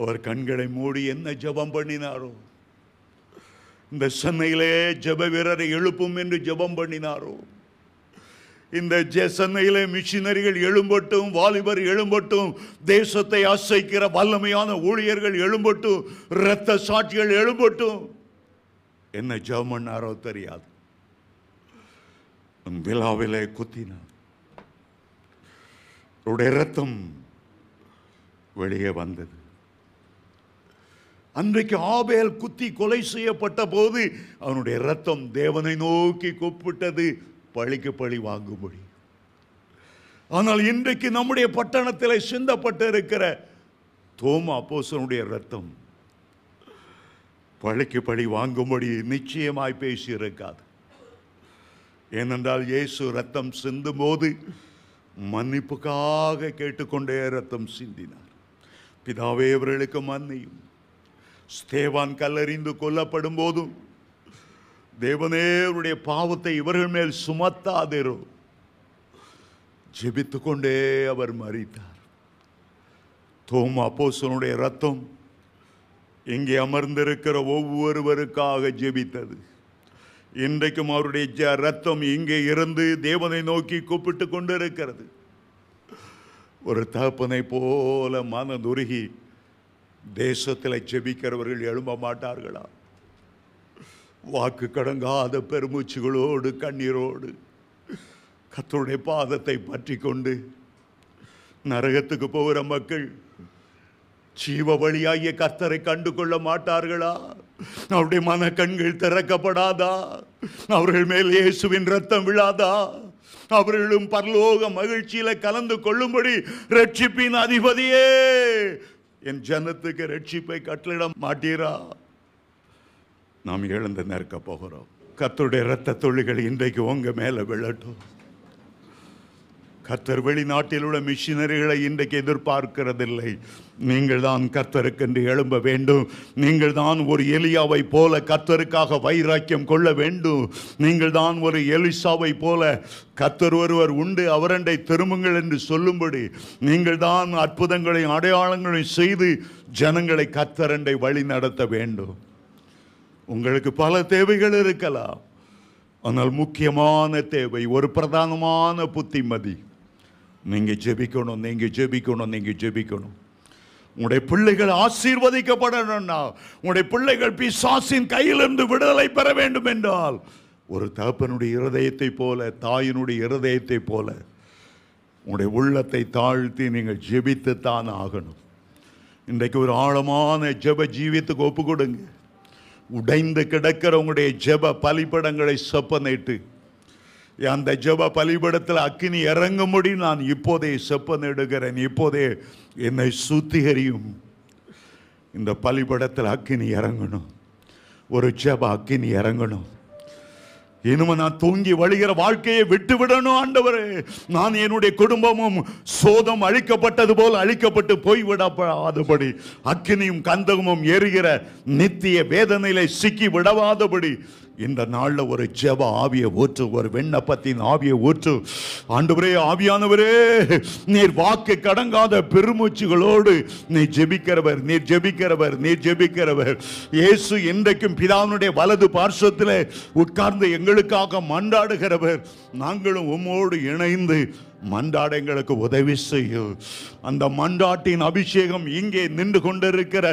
அவர் கண்களை மூடி என்ன ஜபம் பண்ணினாரோ இந்த சென்னையிலே ஜப வீரரை எழுப்பும் என்று ஜபம் பண்ணினாரோ இந்த சென்னையிலே மிஷினரிகள் எழும்பட்டும் வாலிபர் எழும்பட்டும் தேசத்தை அசைக்கிற வல்லமையான ஊழியர்கள் எழும்பட்டும் இரத்த சாட்சிகள் எழும்பட்டும் என்ன ஜபம் பண்ணாரோ தெரியாது விழாவிலே குத்தினார் அவருடைய ரத்தம் வெளியே வந்தது அன்றைக்கு ஆபேல் குத்தி கொலை செய்யப்பட்ட போது அவனுடைய ரத்தம் தேவனை நோக்கி கூப்பிட்டது பழிக்கு பழி வாங்கும்படி ஆனால் இன்றைக்கு நம்முடைய பட்டணத்தில் சிந்தப்பட்டு இருக்கிற தோமா போசனுடைய ரத்தம் பழிக்கு பழி வாங்கும்படி நிச்சயமாய் பேசியிருக்காது ஏனென்றால் இயேசு ரத்தம் சிந்தும் போது மன்னிப்புக்காக கேட்டுக்கொண்டே ரத்தம் சிந்தினார் பிதாவே இவர்களுக்கு மன்னியும் ஸ்தேவான் கல்லறிந்து கொல்லப்படும் போதும் தேவனேவருடைய பாவத்தை இவர்கள் மேல் சுமத்தாதிரோ ஜெபித்து கொண்டே அவர் மறித்தார் தோம் அப்போசனுடைய ரத்தம் இங்கே அமர்ந்திருக்கிற ஒவ்வொருவருக்காக ஜெபித்தது இன்றைக்கும் அவருடைய ஜ ரத்தம் இங்கே இருந்து தேவனை நோக்கி கூப்பிட்டு கொண்டு இருக்கிறது ஒரு தகப்பனை போல மனதுருகி தேசத்தில் செபிக்கிறவர்கள் எழும்ப மாட்டார்களா வாக்கு கடங்காத பெருமூச்சுகளோடு கண்ணீரோடு கத்தருடைய பாதத்தை பற்றி கொண்டு நரகத்துக்கு போகிற மக்கள் ஜீவ வழியாகிய கர்த்தரை கண்டு கொள்ள மாட்டார்களா அவருடைய மன கண்கள் திறக்கப்படாதா அவர்கள் மேல் இயேசுவின் ரத்தம் விழாதா அவர்களும் பரலோக மகிழ்ச்சியில கலந்து கொள்ளும்படி ரட்சிப்பின் அதிபதியே என் ஜனத்துக்கு ரட்சிப்பை கட்டளிட மாட்டீரா நாம் எழுந்து நிற்க போகிறோம் கத்தருடைய இரத்த தொழில்கள் இன்றைக்கு உங்க மேல விழட்டும் கர்த்தர் வெளிநாட்டில் உள்ள மிஷினரிகளை இன்றைக்கு எதிர்பார்க்கிறதில்லை நீங்கள் தான் கர்த்தருக்கென்று எழும்ப வேண்டும் நீங்கள் தான் ஒரு எலியாவை போல கர்த்தருக்காக வைராக்கியம் கொள்ள வேண்டும் நீங்கள் தான் ஒரு எலிசாவை போல கர்த்தர் ஒருவர் உண்டு அவரண்டை திரும்புங்கள் என்று சொல்லும்படி நீங்கள் தான் அற்புதங்களையும் அடையாளங்களையும் செய்து ஜனங்களை கர்த்தரண்டை வழி நடத்த வேண்டும் உங்களுக்கு பல தேவைகள் இருக்கலாம் ஆனால் முக்கியமான தேவை ஒரு பிரதானமான புத்திமதி நீங்கள் ஜெபிக்கணும் நீங்கள் ஜெபிக்கணும் நீங்கள் ஜெபிக்கணும் உங்களுடைய பிள்ளைகள் ஆசீர்வதிக்கப்படணும்னா உங்களுடைய பிள்ளைகள் பிசாசின் கையிலிருந்து விடுதலை பெற வேண்டும் என்றால் ஒரு தகப்பனுடைய இருதயத்தை போல தாயினுடைய இருதயத்தை போல உங்களுடைய உள்ளத்தை தாழ்த்தி நீங்கள் ஜெபித்துத்தான் ஆகணும் இன்றைக்கு ஒரு ஆழமான ஜெப ஜீவித்துக்கு ஒப்பு கொடுங்க உடைந்து கிடக்கிற உங்களுடைய ஜெப பலிப்படங்களை சொப்பனிட்டு அந்த ஜப பலிபடத்தில் அக்கினி இறங்கும்படி நான் இப்போதே செப்பனிடுகிறேன் இப்போதே என்னை சுத்திகரியும் இந்த பலிபடத்தில் அக்கினி இறங்கணும் ஒரு ஜப அக்கினி இறங்கணும் இனிமே நான் தூங்கி வழிகிற வாழ்க்கையை விட்டு விடணும் ஆண்டவரே நான் என்னுடைய குடும்பமும் சோதம் அழிக்கப்பட்டது போல் அழிக்கப்பட்டு போய்விடப்படாதபடி அக்கினியும் கந்தகமும் எரிகிற நித்திய வேதனையில சிக்கி விடவாதபடி இந்த நாளில் ஒரு ஜெப ஆவியை ஊற்று ஒரு விண்ணப்பத்தின் ஆவியை ஊற்று ஆண்டவரே ஆவியானவரே நீர் வாக்கு கடங்காத பெருமூச்சுகளோடு நீ ஜெபிக்கிறவர் நீர் ஜெபிக்கிறவர் நீர் ஜெபிக்கிறவர் இயேசு இன்றைக்கும் பிதாவினுடைய வலது பார்சத்தில் உட்கார்ந்து எங்களுக்காக மண்டாடுகிறவர் நாங்களும் உம்மோடு இணைந்து மண்டாட எங்களுக்கு உதவி செய்யும் அந்த மண்டாட்டின் அபிஷேகம் இங்கே நின்று கொண்டிருக்கிற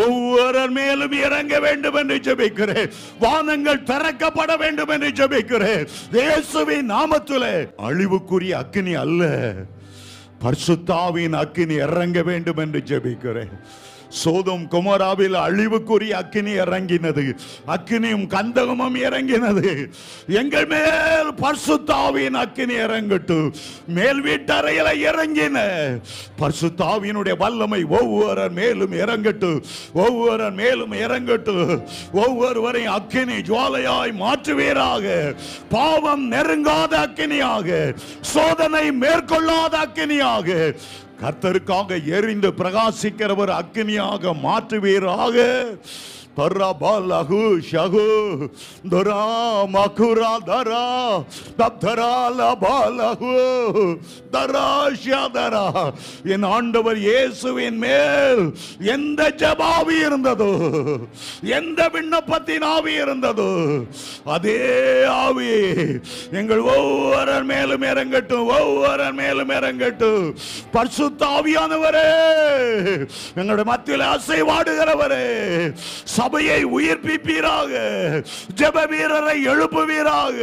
ஒவ்வொரு மேலும் இறங்க வேண்டும் என்று ஜெபிக்கிறேன் வானங்கள் திறக்கப்பட வேண்டும் என்று ஜெபிக்கிறேன் இயேசுவின் நாமத்தில் அழிவுக்குரிய அக்னி அல்ல பர்சுத்தாவின் அக்கினி இறங்க வேண்டும் என்று ஜெபிக்கிறேன் சோதம் குமராவில் அழிவுக்குரிய அக்கினி இறங்கினது அக்கினியும் கந்தகமும் இறங்கினது எங்கள் மேல் பர்சுத்தாவின் அக்கினி இறங்கட்டு மேல் வீட்டறையில் இறங்கின பர்சுத்தாவினுடைய வல்லமை ஒவ்வொரு மேலும் இறங்கட்டு ஒவ்வொரு மேலும் இறங்கட்டு ஒவ்வொருவரையும் அக்கினி ஜுவாலையாய் மாற்றுவீராக பாவம் நெருங்காத அக்கினியாக சோதனை மேற்கொள்ளாத அக்கினியாக கர்த்தருக்காக எரிந்து பிரகாசிக்கிறவர் அக்னியாக மாற்றுவீராக தரபாலகு ஷகு துரா மகுரா தரா தப்தரால பாலகு ஷதரா என் ஆண்டவர் இயேசுவின் மேல் எந்த ஜபாவி இருந்ததோ எந்த விண்ணப்பத்தின் ஆவி இருந்ததோ அதே ஆவி எங்கள் ஒவ்வொரு மேலும் இறங்கட்டும் ஒவ்வொரு மேலும் இறங்கட்டும் பர்சுத்த ஆவியானவரே எங்களுடைய மத்தியில் அசைவாடுகிறவரே சபையை உயிர்ப்பிப்பீராக ஜெப வீரரை எழுப்புவீராக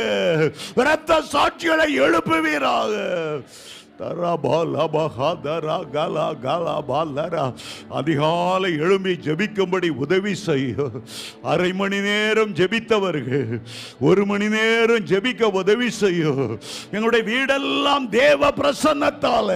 இரத்த சாட்சிகளை எழுப்புவீராக அதிகாலை எழும்பி ஜபிக்கும்படி உதவி செய்யும் அரை மணி நேரம் ஜபித்தவர்கள் ஒரு மணி நேரம் ஜபிக்க உதவி செய்யும் எங்களுடைய வீடெல்லாம் தேவ பிரசன்னத்தால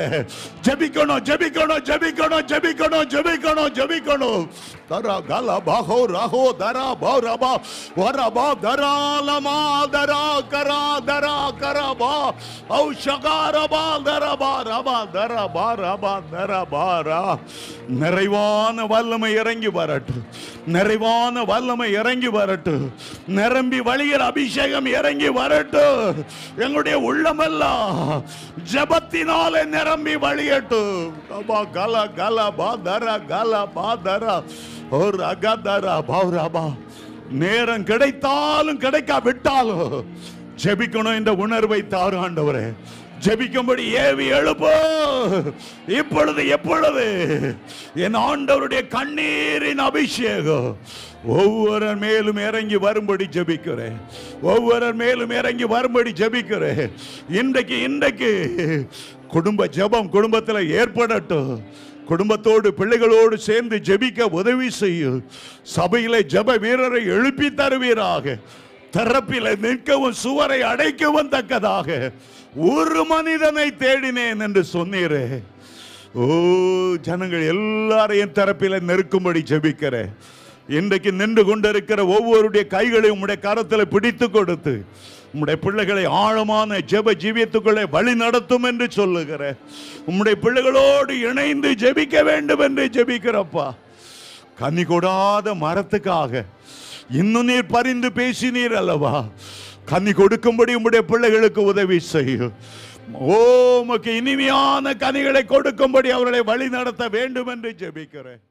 ஜபிக்கணும் ஜபிக்கணும் ஜபிக்கணும் ஜபிக்கணும் ஜபிக்கணும் ஜபிக்கணும் தரா கல பாகோ ராகோ தரா பா ரபா வரபா தராலமா தரா கரா தரா கரபா ஔஷகாரபா தரா நிறைவான வல்லமை இறங்கி வரட்டு நிறைவான வல்லமை இறங்கி வரட்டு நிரம்பி வழியில் அபிஷேகம் இறங்கி வரட்டு எங்களுடைய உள்ளமெல்லாம் ஜபத்தினாலே நிரம்பி வழியட்டு கல கல பாதர கல பாதர ஒரு அகதரா பௌராபா நேரம் கிடைத்தாலும் கிடைக்கா விட்டாலும் ஜெபிக்கணும் என்ற உணர்வை தாரு ஆண்டவரே ஜெபிக்கும்படி ஏவி எழுப்போ இப்பொழுது எப்பொழுது என் ஆண்டவருடைய கண்ணீரின் அபிஷேகம் ஒவ்வொரு மேலும் இறங்கி வரும்படி ஜபிக்கிறேன் ஒவ்வொரு மேலும் இறங்கி வரும்படி ஜபிக்கிறேன் இன்றைக்கு இன்றைக்கு குடும்ப ஜபம் குடும்பத்தில் ஏற்படட்டும் குடும்பத்தோடு பிள்ளைகளோடு சேர்ந்து ஜெபிக்க உதவி செய்யும் சபையில ஜப வீரரை எழுப்பி தருவீராக தரப்பில நிற்கவும் சுவரை அடைக்கவும் தக்கதாக ஒரு மனிதனை தேடினேன் என்று சொன்னீரே ஓ ஜனங்கள் எல்லாரையும் தரப்பில நெருக்கும்படி ஜெபிக்கிறேன் இன்றைக்கு நின்று கொண்டிருக்கிற ஒவ்வொருடைய கைகளையும் உடைய கரத்தில் பிடித்து கொடுத்து உம்முடைய பிள்ளைகளை ஆழமான ஜெப ஜீவியத்துக்குள்ளே வழி நடத்தும் என்று சொல்லுகிற உம்முடைய பிள்ளைகளோடு இணைந்து ஜெபிக்க வேண்டும் என்று ஜெபிக்கிறப்பா கனி கொடாத மரத்துக்காக இன்னும் நீர் பரிந்து பேசினீர் அல்லவா கண்ணி கொடுக்கும்படி உம்முடைய பிள்ளைகளுக்கு உதவி செய்யும் ஓமக்கு இனிமையான கனிகளை கொடுக்கும்படி அவர்களை வழி நடத்த வேண்டும் என்று ஜெபிக்கிறேன்